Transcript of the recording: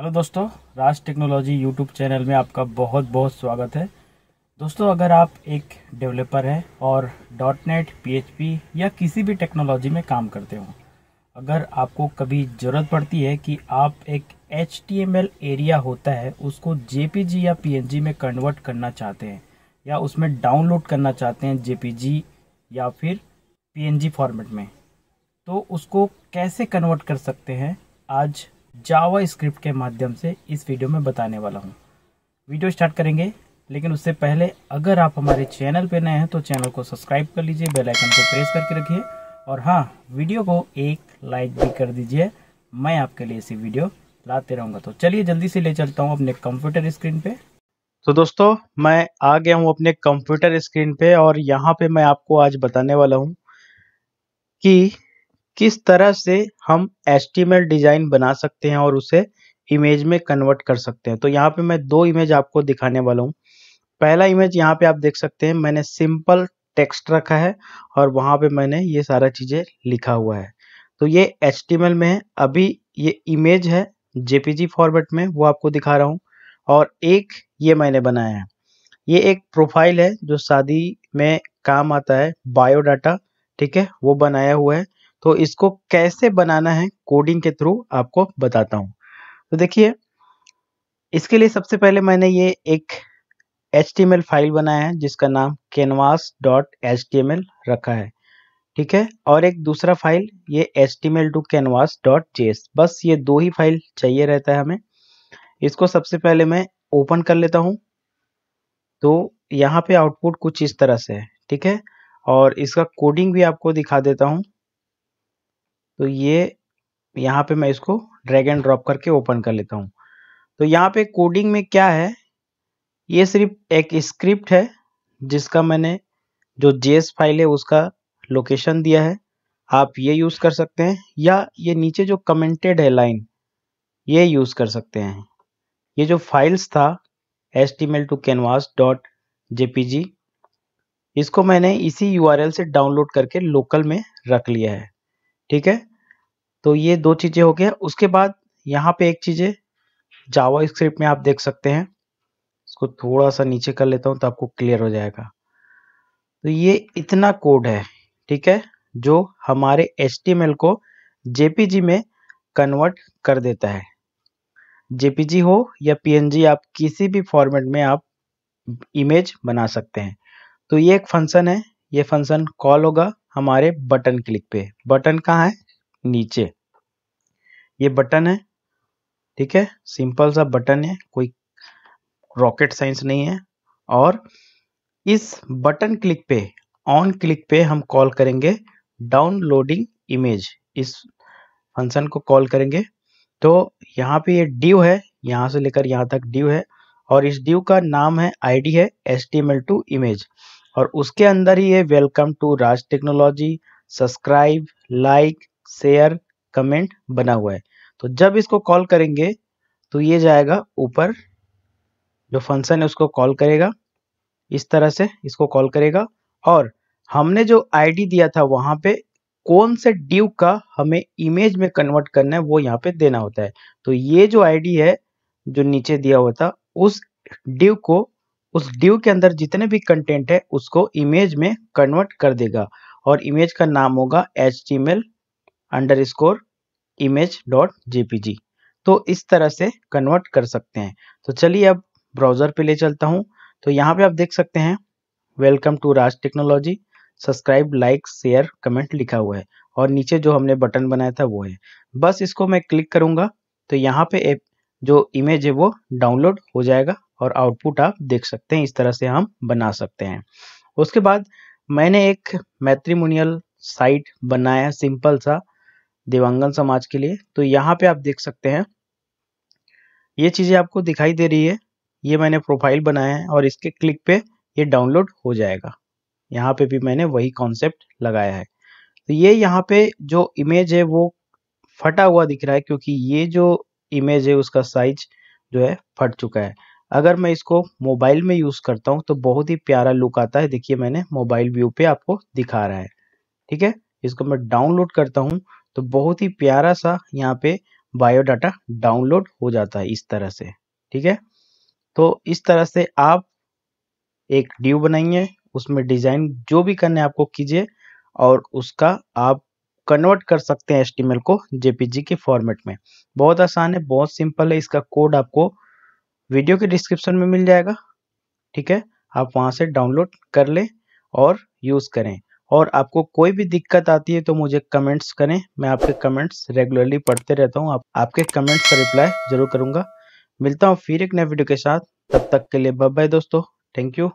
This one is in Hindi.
हेलो दोस्तों राज टेक्नोलॉजी यूट्यूब चैनल में आपका बहुत बहुत स्वागत है दोस्तों अगर आप एक डेवलपर हैं और डॉट नेट पी या किसी भी टेक्नोलॉजी में काम करते हो अगर आपको कभी ज़रूरत पड़ती है कि आप एक एच एरिया होता है उसको जे या पी में कन्वर्ट करना चाहते हैं या उसमें डाउनलोड करना चाहते हैं जे या फिर पी फॉर्मेट में तो उसको कैसे कन्वर्ट कर सकते हैं आज जावा स्क्रिप्ट के माध्यम से इस वीडियो में बताने वाला हूँ वीडियो स्टार्ट करेंगे लेकिन उससे पहले अगर आप हमारे चैनल पर नए हैं तो चैनल को सब्सक्राइब कर लीजिए बेल आइकन को प्रेस करके रखिए और हाँ वीडियो को एक लाइक भी कर दीजिए मैं आपके लिए ऐसी वीडियो लाते रहूँगा तो चलिए जल्दी से ले चलता हूँ अपने कंप्यूटर स्क्रीन पे तो दोस्तों मैं आ गया हूँ अपने कंप्यूटर स्क्रीन पे और यहाँ पे मैं आपको आज बताने वाला हूँ कि किस तरह से हम एस्टिमेट डिज़ाइन बना सकते हैं और उसे इमेज में कन्वर्ट कर सकते हैं तो यहाँ पे मैं दो इमेज आपको दिखाने वाला हूँ पहला इमेज यहाँ पे आप देख सकते हैं मैंने सिंपल टेक्स्ट रखा है और वहाँ पे मैंने ये सारा चीज़ें लिखा हुआ है तो ये एच में है अभी ये इमेज है जेपीजी फॉर्मेट में वो आपको दिखा रहा हूँ और एक ये मैंने बनाया है ये एक प्रोफाइल है जो शादी में काम आता है बायोडाटा ठीक है वो बनाया हुआ है तो इसको कैसे बनाना है कोडिंग के थ्रू आपको बताता हूँ तो देखिए इसके लिए सबसे पहले मैंने ये एक एच फाइल बनाया है जिसका नाम कैनवास डॉट एच रखा है ठीक है और एक दूसरा फाइल ये H T ML to canvas dot J बस ये दो ही फाइल चाहिए रहता है हमें इसको सबसे पहले मैं ओपन कर लेता हूँ तो यहाँ पे आउटपुट कुछ इस तरह से है ठीक है और इसका कोडिंग भी आपको दिखा देता हूँ तो ये यहाँ पे मैं इसको ड्रैग एंड ड्रॉप करके ओपन कर लेता हूँ तो यहाँ पे कोडिंग में क्या है ये सिर्फ एक स्क्रिप्ट है जिसका मैंने जो जेएस फाइल है उसका लोकेशन दिया है आप ये यूज़ कर सकते हैं या ये नीचे जो कमेंटेड है लाइन ये यूज़ कर सकते हैं ये जो फाइल्स था S T ML to canvas dot G इसको मैंने इसी एल से डाउनलोड करके लोकल में रख लिया है ठीक है तो ये दो चीजें हो गया उसके बाद यहाँ पे एक चीज है जावा स्क्रिप्ट में आप देख सकते हैं इसको थोड़ा सा नीचे कर लेता हूं तो आपको क्लियर हो जाएगा तो ये इतना कोड है ठीक है जो हमारे एच को जेपीजी में कन्वर्ट कर देता है जेपीजी हो या पीएनजी आप किसी भी फॉर्मेट में आप इमेज बना सकते हैं तो ये एक फंक्शन है ये फंक्शन कॉल होगा हमारे बटन क्लिक पे बटन कहाँ है नीचे ये बटन है ठीक है सिंपल सा बटन है कोई रॉकेट साइंस नहीं है और इस बटन क्लिक पे ऑन क्लिक पे हम कॉल करेंगे डाउनलोडिंग इमेज इस फंक्शन को कॉल करेंगे तो यहाँ पे ये ड्यू है यहाँ से लेकर यहाँ तक ड्यू है और इस ड्यू का नाम है आईडी है एस टी इमेज और उसके अंदर ही है welcome to Raj technology subscribe like share comment बना हुआ है तो जब इसको कॉल करेंगे तो ये जाएगा ऊपर जो फंक्शन है उसको कॉल करेगा इस तरह से इसको कॉल करेगा और हमने जो आईडी दिया था वहां पे कौन से ड्यू का हमें इमेज में कन्वर्ट करना है वो यहाँ पे देना होता है तो ये जो आईडी है जो नीचे दिया हुआ था उस ड्यू को उस डिव के अंदर जितने भी कंटेंट है उसको इमेज में कन्वर्ट कर देगा और इमेज का नाम होगा H T L underscore image dot JPG तो इस तरह से कन्वर्ट कर सकते हैं तो चलिए अब ब्राउज़र पे ले चलता हूँ तो यहाँ पे आप देख सकते हैं welcome to Raj technology subscribe like share comment लिखा हुआ है और नीचे जो हमने बटन बनाया था वो है बस इसको मैं क्लिक करूंगा तो यहाँ पे जो इमेज है वो डाउनलोड हो जाएगा और आउटपुट आप देख सकते हैं इस तरह से हम बना सकते हैं उसके बाद मैंने एक मैत्रिमोनियल साइट बनाया सिंपल सा देवांगन समाज के लिए तो यहाँ पे आप देख सकते हैं ये चीज़ें आपको दिखाई दे रही है ये मैंने प्रोफाइल बनाया है और इसके क्लिक पे ये डाउनलोड हो जाएगा यहाँ पे भी मैंने वही कॉन्सेप्ट लगाया है तो ये यहाँ पे जो इमेज है वो फटा हुआ दिख रहा है क्योंकि ये जो इमेज है उसका साइज जो है फट चुका है अगर मैं इसको मोबाइल में यूज़ करता हूँ तो बहुत ही प्यारा लुक आता है देखिए मैंने मोबाइल व्यू पे आपको दिखा रहा है ठीक है इसको मैं डाउनलोड करता हूँ तो बहुत ही प्यारा सा यहाँ पे बायोडाटा डाउनलोड हो जाता है इस तरह से ठीक है तो इस तरह से आप एक ड्यू बनाइए उसमें डिज़ाइन जो भी करने आपको कीजिए और उसका आप कन्वर्ट कर सकते हैं एस को जेपीजी के फॉर्मेट में बहुत आसान है बहुत सिंपल है इसका कोड आपको वीडियो के डिस्क्रिप्शन में मिल जाएगा ठीक है आप वहां से डाउनलोड कर लें और यूज़ करें और आपको कोई भी दिक्कत आती है तो मुझे कमेंट्स करें मैं आपके कमेंट्स रेगुलरली पढ़ते रहता हूँ आप, आपके कमेंट्स का रिप्लाई ज़रूर करूंगा मिलता हूँ फिर एक नए वीडियो के साथ तब तक के लिए बाय बाय दोस्तों थैंक यू